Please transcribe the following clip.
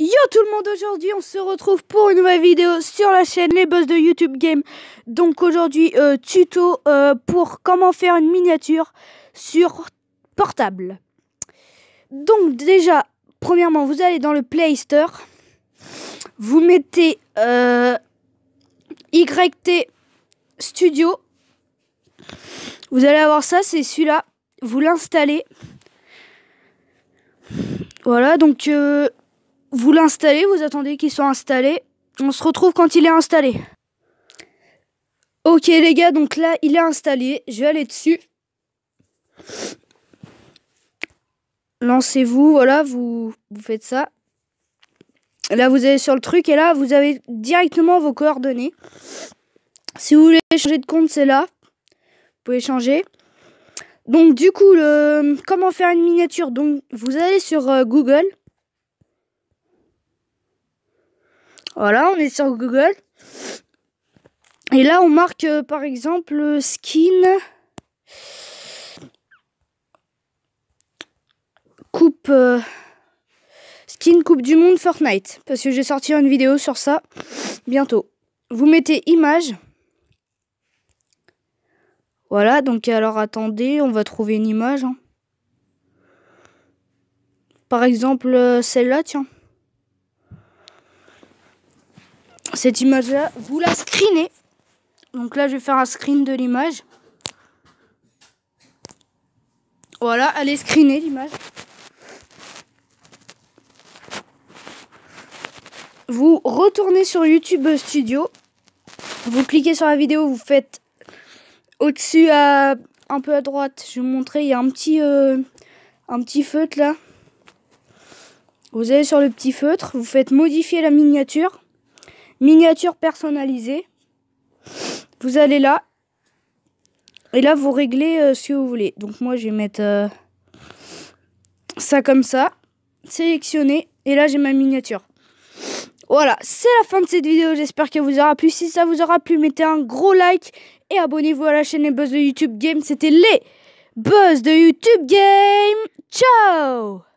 Yo tout le monde, aujourd'hui on se retrouve pour une nouvelle vidéo sur la chaîne Les Boss de YouTube Game. Donc aujourd'hui euh, tuto euh, pour comment faire une miniature sur portable. Donc déjà, premièrement vous allez dans le Play Store, vous mettez euh, YT Studio, vous allez avoir ça, c'est celui-là, vous l'installez. Voilà, donc vous l'installez, vous attendez qu'il soit installé. On se retrouve quand il est installé. Ok les gars, donc là il est installé. Je vais aller dessus. Lancez-vous, voilà, vous, vous faites ça. Là vous allez sur le truc et là vous avez directement vos coordonnées. Si vous voulez changer de compte, c'est là. Vous pouvez changer. Donc du coup, comment faire une miniature Donc vous allez sur euh, Google. Voilà, on est sur Google. Et là, on marque euh, par exemple euh, skin coupe euh, skin coupe du monde Fortnite parce que j'ai sorti une vidéo sur ça bientôt. Vous mettez image. Voilà, donc alors attendez, on va trouver une image. Hein. Par exemple, celle-là, tiens. cette image-là, vous la screenez. Donc là, je vais faire un screen de l'image. Voilà, elle est screenée, l'image. Vous retournez sur YouTube Studio. Vous cliquez sur la vidéo, vous faites au-dessus, à, un peu à droite. Je vais vous montrer, il y a un petit, euh, un petit feutre là. Vous allez sur le petit feutre, vous faites modifier la miniature miniature personnalisée. Vous allez là. Et là, vous réglez euh, ce que vous voulez. Donc moi, je vais mettre euh, ça comme ça. Sélectionner. Et là, j'ai ma miniature. Voilà, c'est la fin de cette vidéo. J'espère qu'elle vous aura plu. Si ça vous aura plu, mettez un gros like. Et abonnez-vous à la chaîne Les Buzz de YouTube Game. C'était les Buzz de YouTube Game. Ciao